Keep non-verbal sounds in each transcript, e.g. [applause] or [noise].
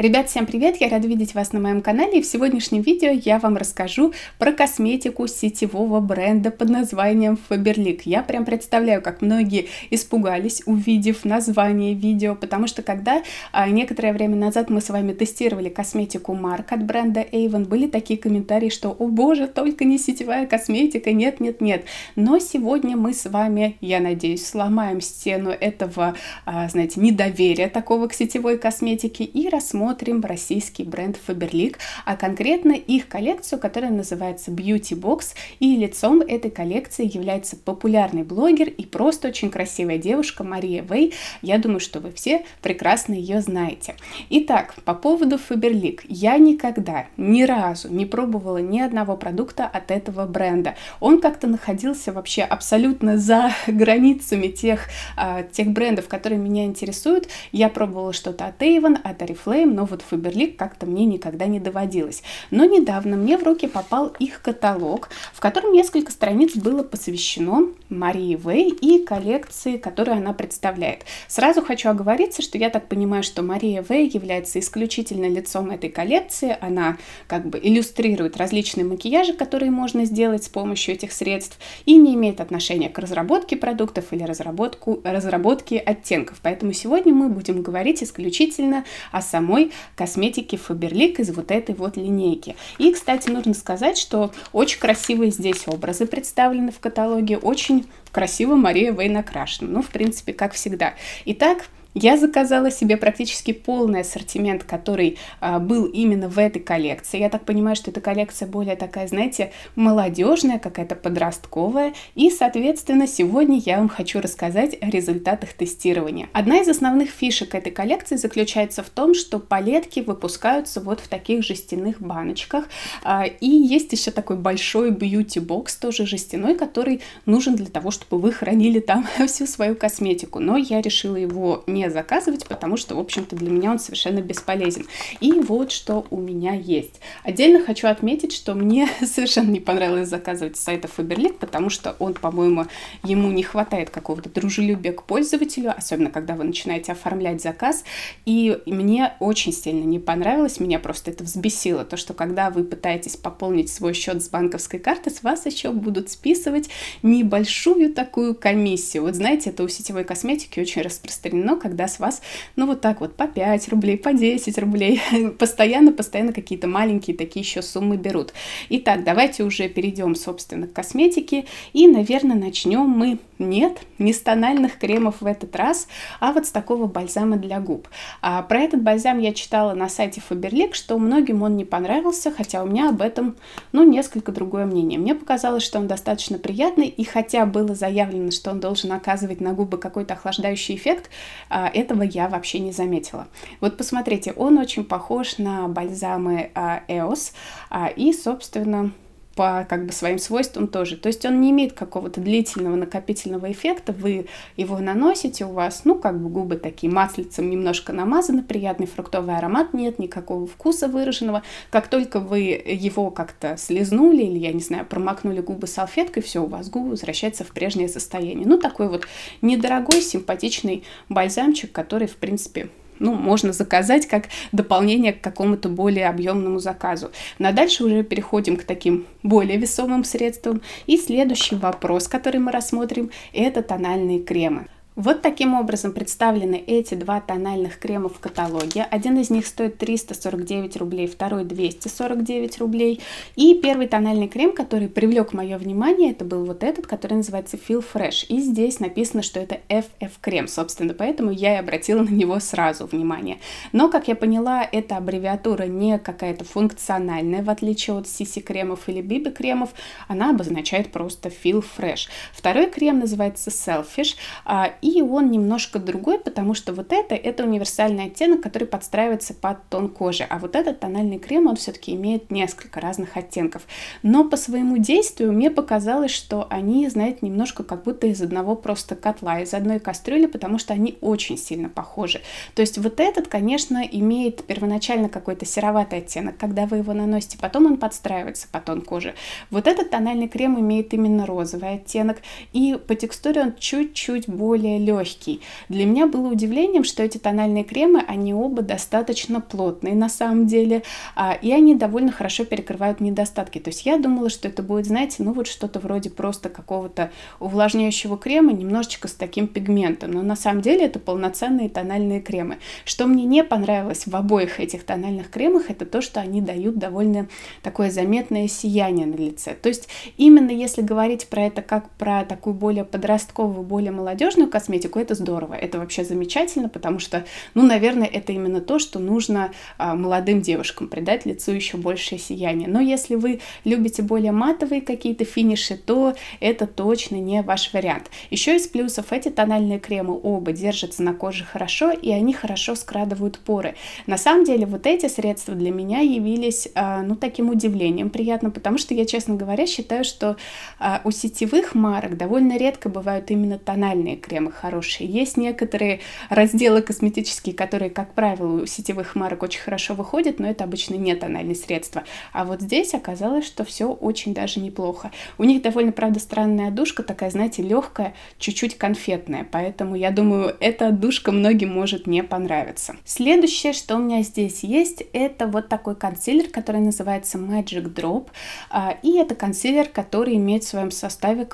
Ребят, всем привет! Я рада видеть вас на моем канале и в сегодняшнем видео я вам расскажу про косметику сетевого бренда под названием Faberlic. Я прям представляю, как многие испугались, увидев название видео, потому что когда а, некоторое время назад мы с вами тестировали косметику Марк от бренда Avon, были такие комментарии, что «О боже, только не сетевая косметика, нет-нет-нет». Но сегодня мы с вами, я надеюсь, сломаем стену этого, а, знаете, недоверия такого к сетевой косметике и рассмотрим рассмотрим российский бренд Faberlic, а конкретно их коллекцию, которая называется Beauty Box, и лицом этой коллекции является популярный блогер и просто очень красивая девушка Мария Вей. Я думаю, что вы все прекрасно ее знаете. Итак, по поводу Faberlic. Я никогда, ни разу не пробовала ни одного продукта от этого бренда. Он как-то находился вообще абсолютно за границами тех, а, тех брендов, которые меня интересуют. Я пробовала что-то от Avon, от Oriflame, но вот Фаберлик как-то мне никогда не доводилось. Но недавно мне в руки попал их каталог, в котором несколько страниц было посвящено Марии Вэй и коллекции, которую она представляет. Сразу хочу оговориться, что я так понимаю, что Мария Вэй является исключительно лицом этой коллекции. Она как бы иллюстрирует различные макияжи, которые можно сделать с помощью этих средств и не имеет отношения к разработке продуктов или разработку, разработке оттенков. Поэтому сегодня мы будем говорить исключительно о самой самой косметики Фаберлик из вот этой вот линейки. И, кстати, нужно сказать, что очень красивые здесь образы представлены в каталоге, очень красиво Мария Вейн окрашена. Ну, в принципе, как всегда. Итак, я заказала себе практически полный ассортимент, который а, был именно в этой коллекции. Я так понимаю, что эта коллекция более такая, знаете, молодежная, какая-то подростковая. И, соответственно, сегодня я вам хочу рассказать о результатах тестирования. Одна из основных фишек этой коллекции заключается в том, что палетки выпускаются вот в таких жестяных баночках. А, и есть еще такой большой бьюти-бокс, тоже жестяной, который нужен для того, чтобы вы хранили там [laughs] всю свою косметику. Но я решила его не не заказывать, потому что, в общем-то, для меня он совершенно бесполезен. И вот что у меня есть. Отдельно хочу отметить, что мне [laughs] совершенно не понравилось заказывать с сайта Faberlic, потому что он, по-моему, ему не хватает какого-то дружелюбия к пользователю, особенно когда вы начинаете оформлять заказ. И мне очень сильно не понравилось, меня просто это взбесило, то, что когда вы пытаетесь пополнить свой счет с банковской карты, с вас еще будут списывать небольшую такую комиссию. Вот знаете, это у сетевой косметики очень распространено, когда с вас, ну, вот так вот, по 5 рублей, по 10 рублей, постоянно-постоянно [laughs] какие-то маленькие такие еще суммы берут. Итак, давайте уже перейдем, собственно, к косметике, и, наверное, начнем мы, нет, не с тональных кремов в этот раз, а вот с такого бальзама для губ. А, про этот бальзам я читала на сайте Faberlic, что многим он не понравился, хотя у меня об этом, ну, несколько другое мнение. Мне показалось, что он достаточно приятный, и хотя было заявлено, что он должен оказывать на губы какой-то охлаждающий эффект, а, а, этого я вообще не заметила. Вот посмотрите, он очень похож на бальзамы а, EOS а, и, собственно, по как бы своим свойствам тоже. То есть он не имеет какого-то длительного накопительного эффекта. Вы его наносите, у вас, ну, как бы губы такие маслицем немножко намазаны, приятный фруктовый аромат, нет никакого вкуса выраженного. Как только вы его как-то слезнули или, я не знаю, промокнули губы салфеткой, все, у вас губы возвращаются в прежнее состояние. Ну, такой вот недорогой, симпатичный бальзамчик, который, в принципе, ну, можно заказать как дополнение к какому-то более объемному заказу. На дальше уже переходим к таким более весомым средствам. И следующий вопрос, который мы рассмотрим, это тональные кремы. Вот таким образом представлены эти два тональных крема в каталоге. Один из них стоит 349 рублей, второй 249 рублей. И первый тональный крем, который привлек мое внимание, это был вот этот, который называется Feel Fresh. И здесь написано, что это FF крем, собственно, поэтому я и обратила на него сразу внимание. Но, как я поняла, эта аббревиатура не какая-то функциональная, в отличие от CC кремов или BB кремов, она обозначает просто Feel Fresh. Второй крем называется Selfish, а, и он немножко другой, потому что вот это, это универсальный оттенок, который подстраивается под тон кожи, а вот этот тональный крем, он все-таки имеет несколько разных оттенков. Но по своему действию мне показалось, что они, знаете, немножко как будто из одного просто котла, из одной кастрюли, потому что они очень сильно похожи. То есть вот этот, конечно, имеет первоначально какой-то сероватый оттенок, когда вы его наносите, потом он подстраивается под тон кожи. Вот этот тональный крем имеет именно розовый оттенок, и по текстуре он чуть-чуть более более легкий. Для меня было удивлением, что эти тональные кремы, они оба достаточно плотные на самом деле, а, и они довольно хорошо перекрывают недостатки. То есть я думала, что это будет, знаете, ну вот что-то вроде просто какого-то увлажняющего крема, немножечко с таким пигментом. Но на самом деле это полноценные тональные кремы. Что мне не понравилось в обоих этих тональных кремах, это то, что они дают довольно такое заметное сияние на лице. То есть именно если говорить про это как про такую более подростковую, более молодежную косметику. Это здорово, это вообще замечательно, потому что, ну, наверное, это именно то, что нужно а, молодым девушкам придать лицу еще большее сияние. Но если вы любите более матовые какие-то финиши, то это точно не ваш вариант. Еще из плюсов эти тональные кремы оба держатся на коже хорошо, и они хорошо скрадывают поры. На самом деле вот эти средства для меня явились, а, ну, таким удивлением приятно, потому что я, честно говоря, считаю, что а, у сетевых марок довольно редко бывают именно тональные кремы, самые хорошие. Есть некоторые разделы косметические, которые, как правило, у сетевых марок очень хорошо выходят, но это обычно не тональные средства. А вот здесь оказалось, что все очень даже неплохо. У них довольно, правда, странная отдушка, такая, знаете, легкая, чуть-чуть конфетная, поэтому я думаю, эта отдушка многим может не понравиться. Следующее, что у меня здесь есть, это вот такой консилер, который называется Magic Drop, а, и это консилер, который имеет в своем составе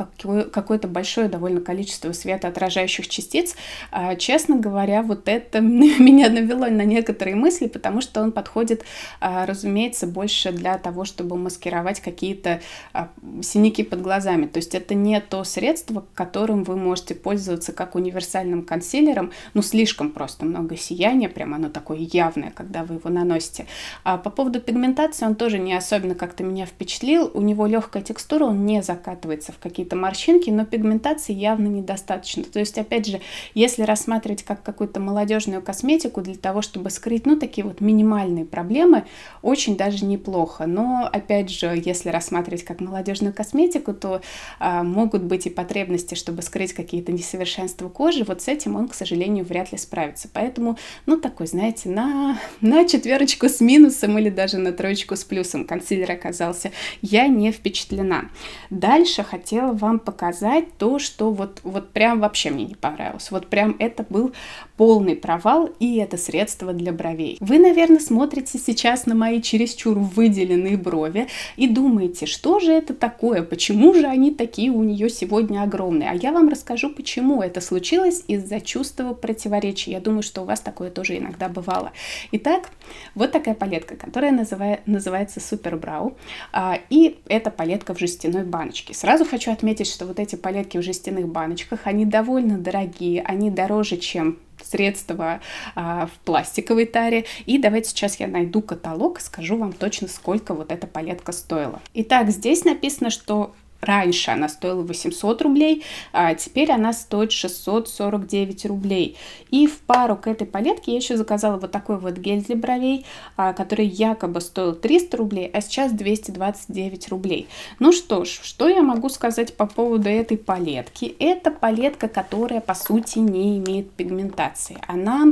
какое-то большое довольно количество светоотражающих составляющих частиц, а, честно говоря, вот это [laughs] меня навело на некоторые мысли, потому что он подходит, а, разумеется, больше для того, чтобы маскировать какие-то а, синяки под глазами. То есть это не то средство, которым вы можете пользоваться как универсальным консилером, ну слишком просто много сияния, прям оно такое явное, когда вы его наносите. А по поводу пигментации он тоже не особенно как-то меня впечатлил. У него легкая текстура, он не закатывается в какие-то морщинки, но пигментации явно недостаточно. То есть есть, опять же, если рассматривать как какую-то молодежную косметику для того, чтобы скрыть, ну, такие вот минимальные проблемы, очень даже неплохо. Но, опять же, если рассматривать как молодежную косметику, то а, могут быть и потребности, чтобы скрыть какие-то несовершенства кожи. Вот с этим он, к сожалению, вряд ли справится. Поэтому, ну, такой, знаете, на, на четверочку с минусом или даже на троечку с плюсом консилер оказался. Я не впечатлена. Дальше хотела вам показать то, что вот, вот прям вообще мне не понравился. Вот прям это был полный провал, и это средство для бровей. Вы, наверное, смотрите сейчас на мои чересчур выделенные брови и думаете, что же это такое, почему же они такие у нее сегодня огромные. А я вам расскажу, почему это случилось из-за чувства противоречия. Я думаю, что у вас такое тоже иногда бывало. Итак, вот такая палетка, которая называя, называется Супер Брау, а, и это палетка в жестяной баночке. Сразу хочу отметить, что вот эти палетки в жестяных баночках, они довольно естественно, дорогие. Они дороже, чем средства а, в пластиковой таре. И давайте сейчас я найду каталог и скажу вам точно, сколько вот эта палетка стоила. Итак, здесь написано, что Раньше она стоила 800 рублей, а теперь она стоит 649 рублей. И в пару к этой палетке я еще заказала вот такой вот гель для бровей, а, который якобы стоил 300 рублей, а сейчас 229 рублей. Ну что ж, что я могу сказать по поводу этой палетки? Это палетка, которая по сути не имеет пигментации. Она,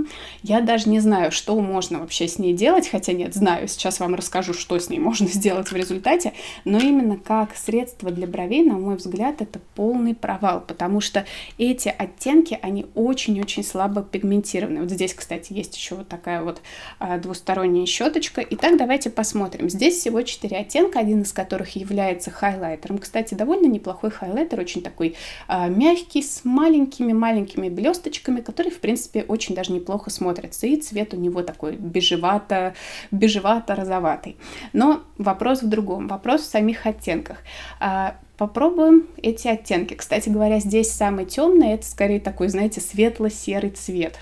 я даже не знаю, что можно вообще с ней делать, хотя нет, знаю, сейчас вам расскажу, что с ней можно [laughs] сделать в результате, но именно как средство для бровей, на мой взгляд, это полный провал, потому что эти оттенки, они очень-очень слабо пигментированы. Вот здесь, кстати, есть еще вот такая вот а, двусторонняя щеточка. Итак, давайте посмотрим. Здесь всего 4 оттенка, один из которых является хайлайтером. Кстати, довольно неплохой хайлайтер, очень такой а, мягкий, с маленькими-маленькими блесточками, которые в принципе, очень даже неплохо смотрятся И цвет у него такой бежевато, бежевато-розоватый. Но вопрос в другом, вопрос в самих оттенках. А, Попробуем эти оттенки. Кстати говоря, здесь самый темный, это скорее такой, знаете, светло-серый цвет.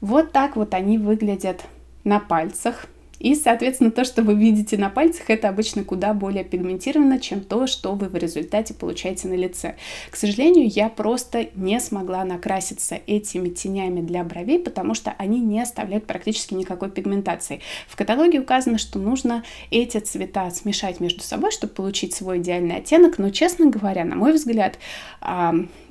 Вот так вот они выглядят на пальцах. И, соответственно, то, что вы видите на пальцах, это обычно куда более пигментировано, чем то, что вы в результате получаете на лице. К сожалению, я просто не смогла накраситься этими тенями для бровей, потому что они не оставляют практически никакой пигментации. В каталоге указано, что нужно эти цвета смешать между собой, чтобы получить свой идеальный оттенок, но, честно говоря, на мой взгляд,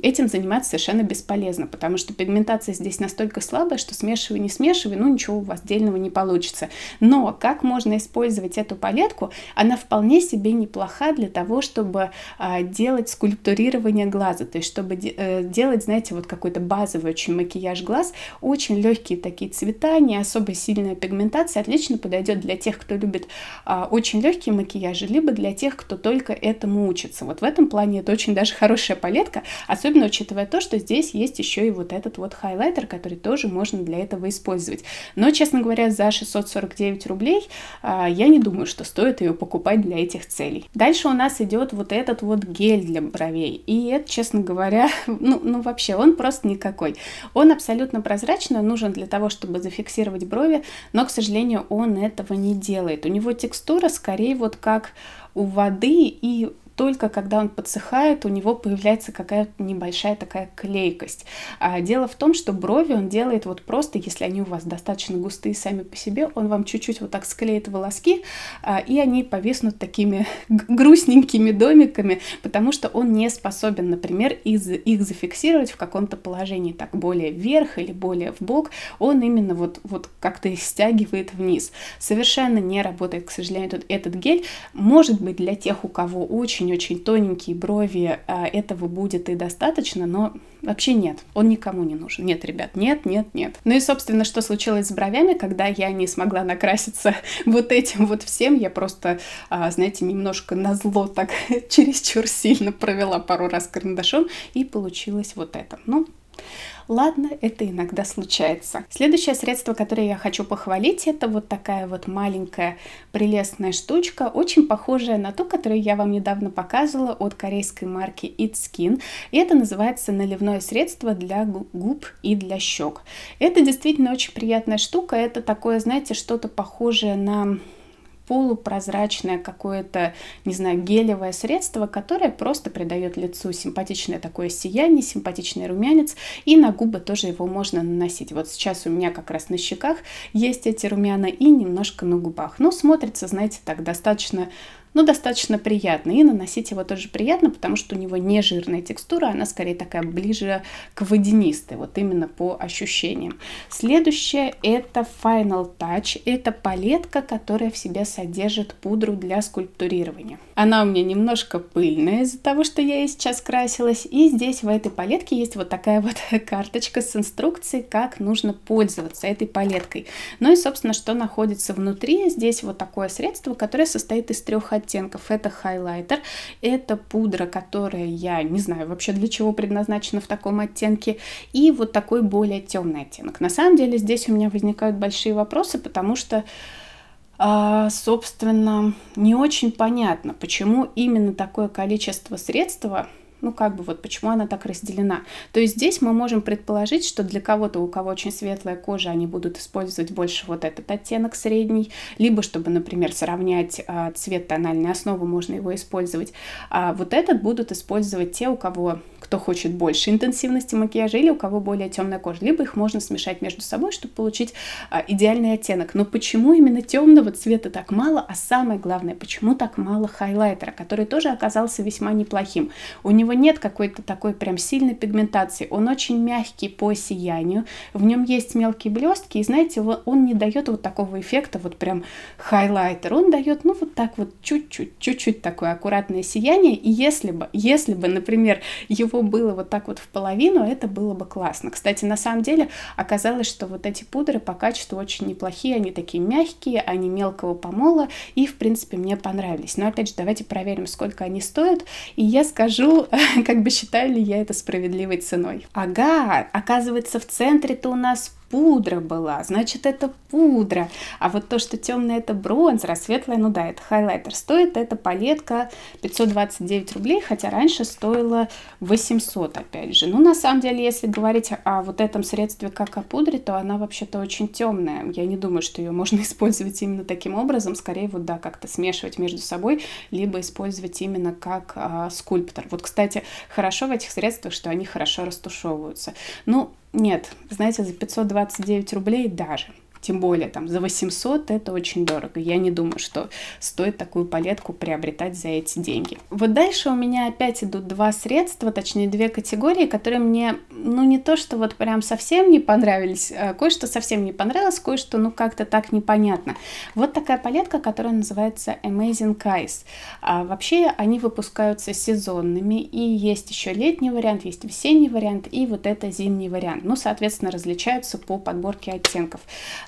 этим заниматься совершенно бесполезно, потому что пигментация здесь настолько слабая, что смешивай, не смешивай, ну ничего у вас отдельного не получится. Но но как можно использовать эту палетку? Она вполне себе неплоха для того, чтобы а, делать скульптурирование глаза, то есть чтобы э, делать, знаете, вот какой-то базовый очень макияж глаз, очень легкие такие цвета, не особо сильная пигментация, отлично подойдет для тех, кто любит а, очень легкие макияжи, либо для тех, кто только этому учится. Вот в этом плане это очень даже хорошая палетка, особенно учитывая то, что здесь есть еще и вот этот вот хайлайтер, который тоже можно для этого использовать. Но, честно говоря, за 649 рублей, а, я не думаю, что стоит ее покупать для этих целей. Дальше у нас идет вот этот вот гель для бровей. И это, честно говоря, [laughs] ну, ну вообще, он просто никакой. Он абсолютно прозрачный, нужен для того, чтобы зафиксировать брови, но, к сожалению, он этого не делает. У него текстура скорее вот как у воды и только когда он подсыхает, у него появляется какая-то небольшая такая клейкость. А дело в том, что брови он делает вот просто, если они у вас достаточно густые сами по себе, он вам чуть-чуть вот так склеит волоски, а, и они повеснут такими [laughs] грустненькими домиками, потому что он не способен, например, из их зафиксировать в каком-то положении, так более вверх или более в бок, он именно вот, вот как-то стягивает вниз. Совершенно не работает, к сожалению, этот гель. Может быть, для тех, у кого очень очень-очень тоненькие брови, а, этого будет и достаточно, но вообще нет, он никому не нужен. Нет, ребят, нет, нет, нет. Ну и, собственно, что случилось с бровями, когда я не смогла накраситься [laughs] вот этим вот всем, я просто, а, знаете, немножко назло так [laughs] чересчур сильно провела пару раз карандашом, и получилось вот это. Ну, Ладно, это иногда случается. Следующее средство, которое я хочу похвалить, это вот такая вот маленькая прелестная штучка, очень похожая на ту, которую я вам недавно показывала от корейской марки It Skin. И это называется наливное средство для губ и для щек. Это действительно очень приятная штука. Это такое, знаете, что-то похожее на полупрозрачное какое-то, не знаю, гелевое средство, которое просто придает лицу симпатичное такое сияние, симпатичный румянец, и на губы тоже его можно наносить. Вот сейчас у меня как раз на щеках есть эти румяна и немножко на губах. Но ну, смотрится, знаете, так достаточно но достаточно приятный. И наносить его тоже приятно, потому что у него не жирная текстура, она скорее такая ближе к водянистой, вот именно по ощущениям. Следующее это Final Touch. Это палетка, которая в себе содержит пудру для скульптурирования. Она у меня немножко пыльная из-за того, что я ей сейчас красилась. И здесь в этой палетке есть вот такая вот [laughs] карточка с инструкцией, как нужно пользоваться этой палеткой. Ну и, собственно, что находится внутри. Здесь вот такое средство, которое состоит из трех оттенков. Это хайлайтер, это пудра, которая я не знаю вообще для чего предназначена в таком оттенке, и вот такой более темный оттенок. На самом деле здесь у меня возникают большие вопросы, потому что а, собственно, не очень понятно, почему именно такое количество средства ну, как бы вот почему она так разделена. То есть здесь мы можем предположить, что для кого-то, у кого очень светлая кожа, они будут использовать больше вот этот оттенок средний, либо чтобы, например, сравнять а, цвет тональной основы, можно его использовать. А вот этот будут использовать те, у кого кто хочет больше интенсивности макияжа или у кого более темная кожа. Либо их можно смешать между собой, чтобы получить а, идеальный оттенок. Но почему именно темного цвета так мало, а самое главное, почему так мало хайлайтера, который тоже оказался весьма неплохим. У него нет какой-то такой прям сильной пигментации, он очень мягкий по сиянию, в нем есть мелкие блестки, и знаете, он не дает вот такого эффекта, вот прям хайлайтер, он дает, ну вот так вот чуть-чуть, чуть-чуть такое аккуратное сияние, и если бы, если бы, например, его бы было вот так вот в половину, это было бы классно. Кстати, на самом деле оказалось, что вот эти пудры по качеству очень неплохие, они такие мягкие, они мелкого помола, и, в принципе, мне понравились. Но, опять же, давайте проверим, сколько они стоят, и я скажу, [laughs] как бы считаю ли я это справедливой ценой. Ага, оказывается, в центре-то у нас пудра была, значит это пудра. А вот то, что темное это бронзер, а ну да, это хайлайтер. Стоит эта палетка 529 рублей, хотя раньше стоила 800 опять же. Ну на самом деле, если говорить о вот этом средстве как о пудре, то она вообще-то очень темная. Я не думаю, что ее можно [laughs] использовать именно таким образом. Скорее вот да, как-то смешивать между собой, либо использовать именно как а, скульптор. Вот, кстати, хорошо в этих средствах, что они хорошо растушевываются. Ну, нет, знаете, за 529 рублей даже – тем более, там, за 800 это очень дорого. Я не думаю, что стоит такую палетку приобретать за эти деньги. Вот дальше у меня опять идут два средства, точнее, две категории, которые мне, ну, не то, что вот прям совсем не понравились, а, кое-что совсем не понравилось, кое-что, ну, как-то так непонятно. Вот такая палетка, которая называется Amazing Eyes. А вообще, они выпускаются сезонными, и есть еще летний вариант, есть весенний вариант, и вот это зимний вариант. Ну, соответственно, различаются по подборке оттенков.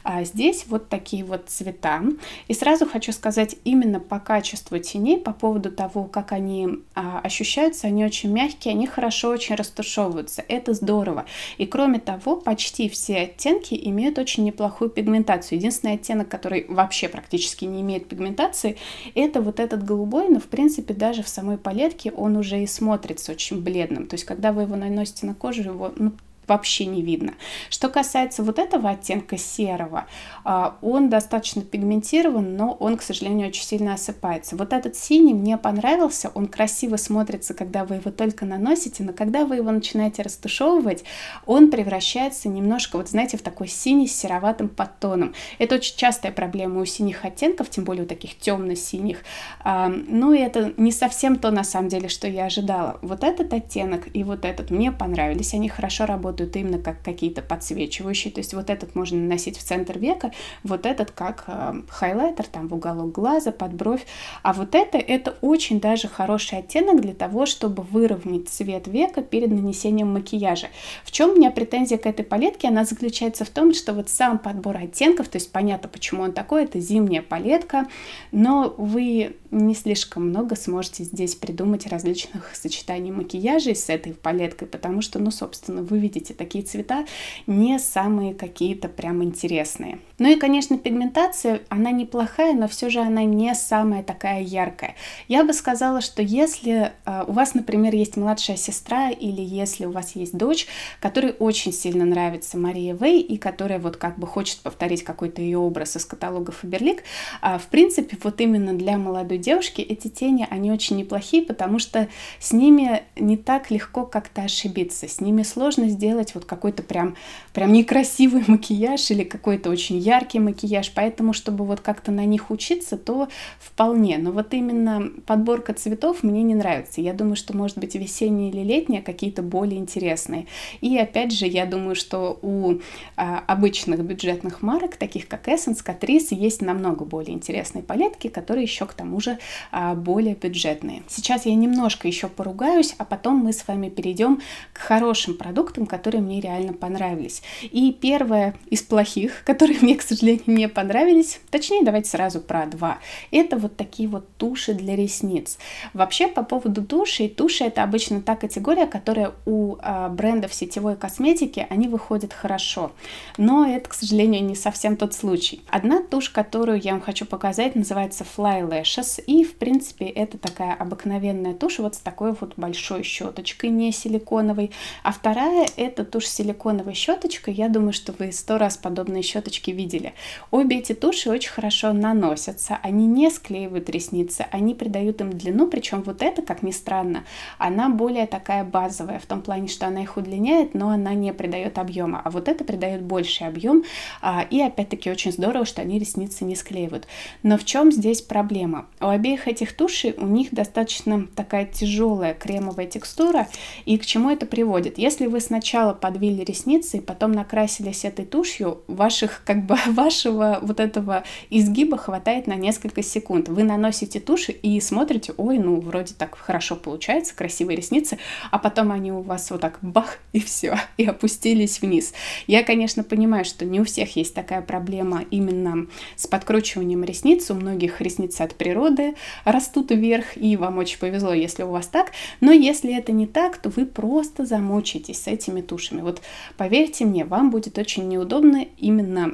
А, а здесь вот такие вот цвета. И сразу хочу сказать именно по качеству теней, по поводу того, как они а, ощущаются, они очень мягкие, они хорошо очень растушевываются, это здорово. И кроме того, почти все оттенки имеют очень неплохую пигментацию. Единственный оттенок, который вообще практически не имеет пигментации, это вот этот голубой, но в принципе даже в самой палетке он уже и смотрится очень бледным. То есть когда вы его наносите на кожу, его ну, вообще не видно. Что касается вот этого оттенка серого, а, он достаточно пигментирован, но он, к сожалению, очень сильно осыпается. Вот этот синий мне понравился, он красиво смотрится, когда вы его только наносите, но когда вы его начинаете растушевывать, он превращается немножко, вот знаете, в такой синий с сероватым подтоном. Это очень частая проблема у синих оттенков, тем более у таких темно-синих. А, ну и это не совсем то, на самом деле, что я ожидала. Вот этот оттенок и вот этот мне понравились, они хорошо работают работают именно как какие-то подсвечивающие, то есть вот этот можно наносить в центр века, вот этот как э, хайлайтер там в уголок глаза, под бровь, а вот это, это очень даже хороший оттенок для того, чтобы выровнять цвет века перед нанесением макияжа. В чем у меня претензия к этой палетке? Она заключается в том, что вот сам подбор оттенков, то есть понятно, почему он такой, это зимняя палетка, но вы не слишком много сможете здесь придумать различных сочетаний макияжей с этой палеткой, потому что, ну, собственно, вы видите эти такие цвета не самые какие-то прям интересные. Ну и, конечно, пигментация, она неплохая, но все же она не самая такая яркая. Я бы сказала, что если а, у вас, например, есть младшая сестра или если у вас есть дочь, которой очень сильно нравится Мария Вэй и которая вот как бы хочет повторить какой-то ее образ из каталога Фаберлик, а, в принципе, вот именно для молодой девушки эти тени, они очень неплохие, потому что с ними не так легко как-то ошибиться, с ними сложно сделать делать вот какой-то прям, прям некрасивый [laughs] макияж или какой-то очень яркий макияж, поэтому, чтобы вот как-то на них учиться, то вполне. Но вот именно подборка цветов мне не нравится. Я думаю, что, может быть, весенние или летние какие-то более интересные. И опять же, я думаю, что у а, обычных бюджетных марок, таких как Essence, Catrice, есть намного более интересные палетки, которые еще к тому же а, более бюджетные. Сейчас я немножко еще поругаюсь, а потом мы с вами перейдем к хорошим продуктам, которые которые мне реально понравились. И первое из плохих, [laughs] которые мне, к сожалению, не понравились, точнее, давайте сразу про два, это вот такие вот туши для ресниц. Вообще, по поводу тушей, туши это обычно та категория, которая у э, брендов сетевой косметики, они выходят хорошо. Но это, к сожалению, не совсем тот случай. Одна тушь, которую я вам хочу показать, называется Fly Lashes, и, в принципе, это такая обыкновенная тушь вот с такой вот большой щеточкой, не силиконовой. А вторая — это тушь силиконовой щеточкой. Я думаю, что вы сто раз подобные щеточки видели. Обе эти туши очень хорошо наносятся, они не склеивают ресницы, они придают им длину, причем вот эта, как ни странно, она более такая базовая, в том плане, что она их удлиняет, но она не придает объема, а вот это придает больший объем, а, и опять-таки очень здорово, что они ресницы не склеивают. Но в чем здесь проблема? У обеих этих тушей у них достаточно такая тяжелая кремовая текстура, и к чему это приводит? Если вы сначала сначала подвили ресницы и потом накрасились этой тушью, ваших, как бы, [laughs] вашего вот этого изгиба хватает на несколько секунд. Вы наносите тушь и смотрите, ой, ну, вроде так хорошо получается, красивые ресницы, а потом они у вас вот так бах, [laughs] и все, и опустились вниз. Я, конечно, понимаю, что не у всех есть такая проблема именно с подкручиванием ресниц, у многих ресницы от природы растут вверх, и вам очень повезло, если у вас так, но если это не так, то вы просто замучитесь с этими тушами. Вот поверьте мне, вам будет очень неудобно именно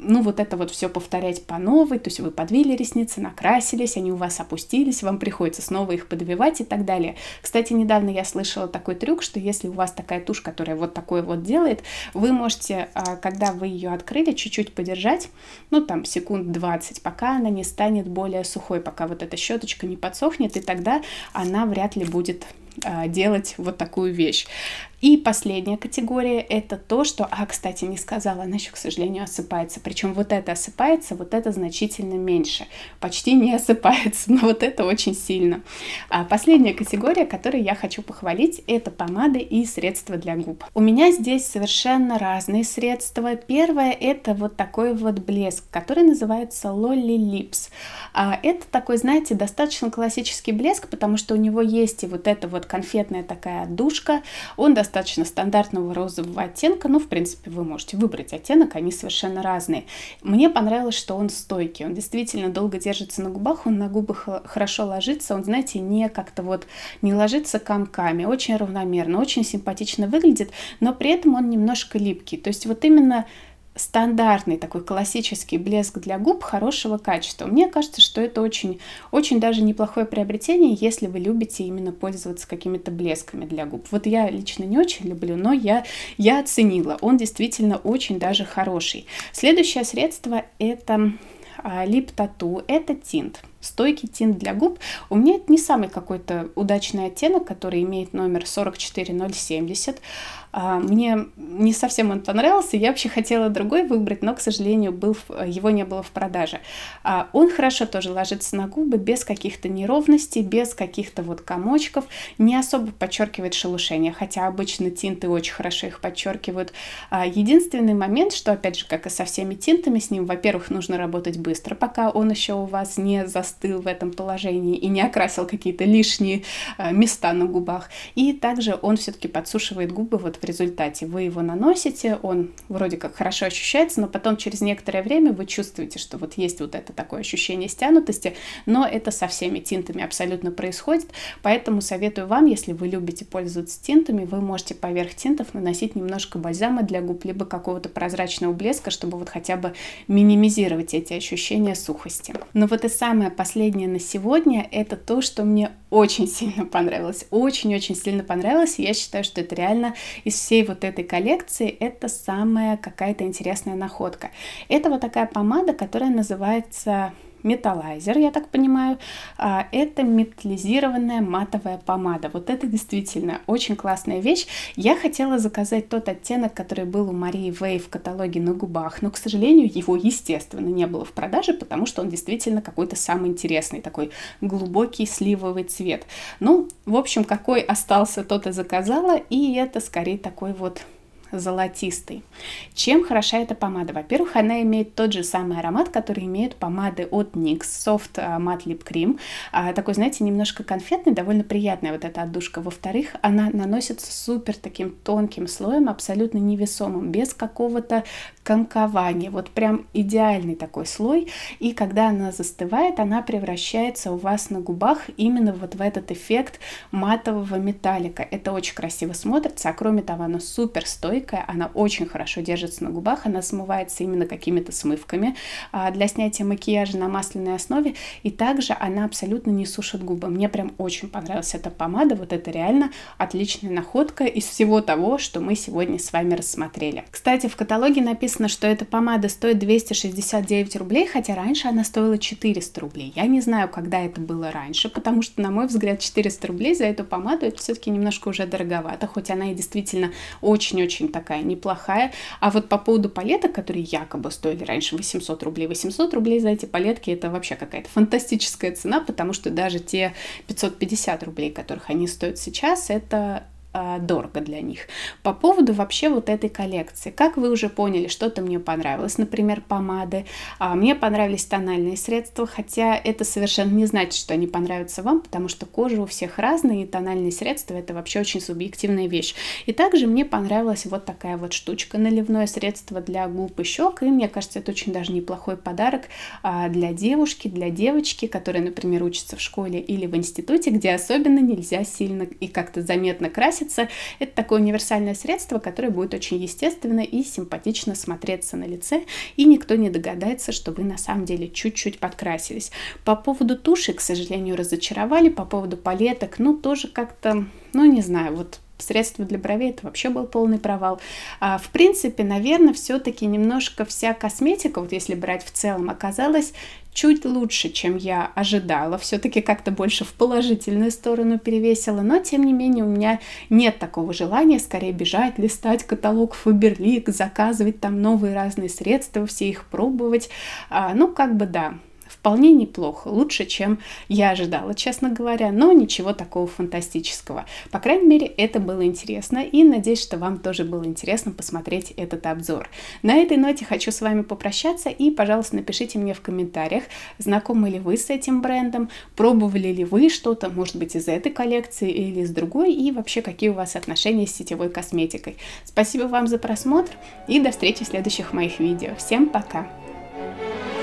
ну, вот это вот все повторять по новой, то есть вы подвили ресницы, накрасились, они у вас опустились, вам приходится снова их подвивать и так далее. Кстати, недавно я слышала такой трюк, что если у вас такая тушь, которая вот такое вот делает, вы можете, а, когда вы ее открыли, чуть-чуть подержать, ну, там, секунд 20, пока она не станет более сухой, пока вот эта щеточка не подсохнет, и тогда она вряд ли будет а, делать вот такую вещь. И последняя категория – это то, что, а, кстати, не сказала, она еще, к сожалению, осыпается. Причем вот это осыпается, вот это значительно меньше. Почти не осыпается, но вот это очень сильно. А последняя категория, которую я хочу похвалить, это помады и средства для губ. У меня здесь совершенно разные средства. Первое – это вот такой вот блеск, который называется Lolly Lips. А это такой, знаете, достаточно классический блеск, потому что у него есть и вот эта вот конфетная такая душка. Он достаточно достаточно стандартного розового оттенка, но ну, в принципе вы можете выбрать оттенок, они совершенно разные. Мне понравилось, что он стойкий, он действительно долго держится на губах, он на губах э, хорошо ложится, он, знаете, не как-то вот не ложится комками, очень равномерно, очень симпатично выглядит, но при этом он немножко липкий. То есть вот именно стандартный такой классический блеск для губ хорошего качества. Мне кажется, что это очень, очень даже неплохое приобретение, если вы любите именно пользоваться какими-то блесками для губ. Вот я лично не очень люблю, но я, я оценила. Он действительно очень даже хороший. Следующее средство это а, лип тату, это тинт стойкий тинт для губ. У меня это не самый какой-то удачный оттенок, который имеет номер 44070. А, мне не совсем он понравился, я вообще хотела другой выбрать, но, к сожалению, был, его не было в продаже. А, он хорошо тоже ложится на губы, без каких-то неровностей, без каких-то вот комочков, не особо подчеркивает шелушение, хотя обычно тинты очень хорошо их подчеркивают. А, единственный момент, что, опять же, как и со всеми тинтами, с ним, во-первых, нужно работать быстро, пока он еще у вас не застыл застыл в этом положении и не окрасил какие-то лишние э, места на губах. И также он все-таки подсушивает губы вот в результате. Вы его наносите, он вроде как хорошо ощущается, но потом через некоторое время вы чувствуете, что вот есть вот это такое ощущение стянутости, но это со всеми тинтами абсолютно происходит, поэтому советую вам, если вы любите пользоваться тинтами, вы можете поверх тинтов наносить немножко бальзама для губ, либо какого-то прозрачного блеска, чтобы вот хотя бы минимизировать эти ощущения сухости. Но вот и самое последнее на сегодня, это то, что мне очень сильно понравилось, очень-очень сильно понравилось, я считаю, что это реально из всей вот этой коллекции это самая какая-то интересная находка. Это вот такая помада, которая называется металлайзер, я так понимаю, а, это металлизированная матовая помада. Вот это действительно очень классная вещь. Я хотела заказать тот оттенок, который был у Марии Вэй в каталоге на губах, но, к сожалению, его, естественно, не было в продаже, потому что он действительно какой-то самый интересный, такой глубокий сливовый цвет. Ну, в общем, какой остался, тот и заказала, и это скорее такой вот золотистый. Чем хороша эта помада? Во-первых, она имеет тот же самый аромат, который имеют помады от NYX, Soft э, Matte Lip Cream. А, такой, знаете, немножко конфетный, довольно приятная вот эта отдушка. Во-вторых, она наносится супер таким тонким слоем, абсолютно невесомым, без какого-то сканкование. Вот прям идеальный такой слой. И когда она застывает, она превращается у вас на губах именно вот в этот эффект матового металлика. Это очень красиво смотрится, а кроме того, она супер стойкая, она очень хорошо держится на губах, она смывается именно какими-то смывками а, для снятия макияжа на масляной основе. И также она абсолютно не сушит губы. Мне прям очень понравилась эта помада, вот это реально отличная находка из всего того, что мы сегодня с вами рассмотрели. Кстати, в каталоге написано написано, что эта помада стоит 269 рублей, хотя раньше она стоила 400 рублей. Я не знаю, когда это было раньше, потому что, на мой взгляд, 400 рублей за эту помаду это все-таки немножко уже дороговато, хоть она и действительно очень-очень такая неплохая. А вот по поводу палеток, которые якобы стоили раньше 800 рублей, 800 рублей за эти палетки это вообще какая-то фантастическая цена, потому что даже те 550 рублей, которых они стоят сейчас, это э, дорого для них. По поводу вообще вот этой коллекции. Как вы уже поняли, что-то мне понравилось, например, помады, а, мне понравились тональные средства, хотя это совершенно не значит, что они понравятся вам, потому что кожа у всех разная, и тональные средства это вообще очень субъективная вещь. И также мне понравилась вот такая вот штучка, наливное средство для губ и щек, и мне кажется, это очень даже неплохой подарок а, для девушки, для девочки, которая, например, учится в школе или в институте, где особенно нельзя сильно и как-то заметно красить нравится. Это такое универсальное средство, которое будет очень естественно и симпатично смотреться на лице, и никто не догадается, что вы на самом деле чуть-чуть подкрасились. По поводу туши, к сожалению, разочаровали, по поводу палеток, ну, тоже как-то, ну, не знаю, вот средства для бровей это вообще был полный провал. А, в принципе, наверное, все-таки немножко вся косметика, вот если брать в целом, оказалась чуть лучше, чем я ожидала. Все-таки как-то больше в положительную сторону перевесила, но тем не менее у меня нет такого желания скорее бежать, листать каталог Фаберлик, заказывать там новые разные средства, все их пробовать. А, ну, как бы да, вполне неплохо, лучше, чем я ожидала, честно говоря, но ничего такого фантастического. По крайней мере, это было интересно, и надеюсь, что вам тоже было интересно посмотреть этот обзор. На этой ноте хочу с вами попрощаться, и, пожалуйста, напишите мне в комментариях, знакомы ли вы с этим брендом, пробовали ли вы что-то, может быть, из этой коллекции или из другой, и вообще, какие у вас отношения с сетевой косметикой. Спасибо вам за просмотр, и до встречи в следующих моих видео. Всем пока! Пока.